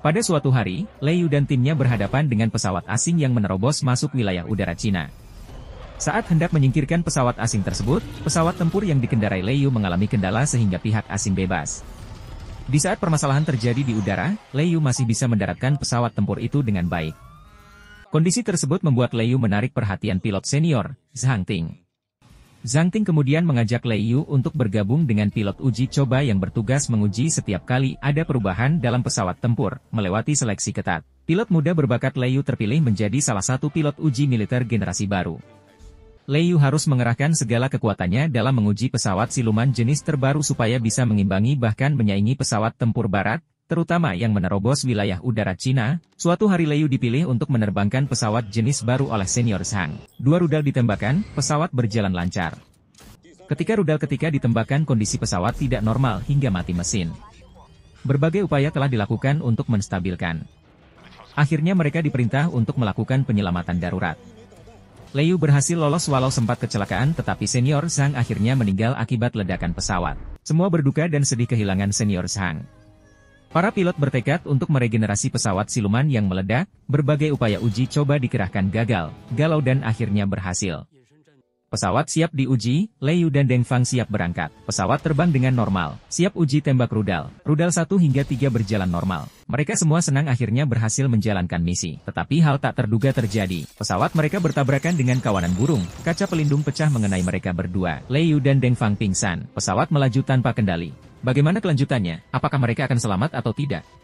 Pada suatu hari, Lei Yu dan timnya berhadapan dengan pesawat asing yang menerobos masuk wilayah udara Cina. Saat hendak menyingkirkan pesawat asing tersebut, pesawat tempur yang dikendarai Lei Yu mengalami kendala sehingga pihak asing bebas. Di saat permasalahan terjadi di udara, Lei Yu masih bisa mendaratkan pesawat tempur itu dengan baik. Kondisi tersebut membuat Lei Yu menarik perhatian pilot senior, Zhang Ting. Zhang Ting kemudian mengajak Lei Yu untuk bergabung dengan pilot uji coba yang bertugas menguji setiap kali ada perubahan dalam pesawat tempur, melewati seleksi ketat. Pilot muda berbakat Lei Yu terpilih menjadi salah satu pilot uji militer generasi baru. Lei Yu harus mengerahkan segala kekuatannya dalam menguji pesawat siluman jenis terbaru supaya bisa mengimbangi bahkan menyaingi pesawat tempur barat, terutama yang menerobos wilayah udara Cina, suatu hari Liu dipilih untuk menerbangkan pesawat jenis baru oleh senior Zhang. Dua rudal ditembakkan, pesawat berjalan lancar. Ketika rudal ketika ditembakkan kondisi pesawat tidak normal hingga mati mesin. Berbagai upaya telah dilakukan untuk menstabilkan. Akhirnya mereka diperintah untuk melakukan penyelamatan darurat. Liu berhasil lolos walau sempat kecelakaan tetapi senior Zhang akhirnya meninggal akibat ledakan pesawat. Semua berduka dan sedih kehilangan senior Zhang. Para pilot bertekad untuk meregenerasi pesawat siluman yang meledak, berbagai upaya uji coba dikerahkan gagal, galau dan akhirnya berhasil. Pesawat siap diuji, Yu dan Dengfang siap berangkat. Pesawat terbang dengan normal, siap uji tembak rudal. Rudal 1 hingga 3 berjalan normal. Mereka semua senang akhirnya berhasil menjalankan misi. Tetapi hal tak terduga terjadi. Pesawat mereka bertabrakan dengan kawanan burung. Kaca pelindung pecah mengenai mereka berdua. Yu dan Dengfang pingsan. Pesawat melaju tanpa kendali. Bagaimana kelanjutannya? Apakah mereka akan selamat atau tidak?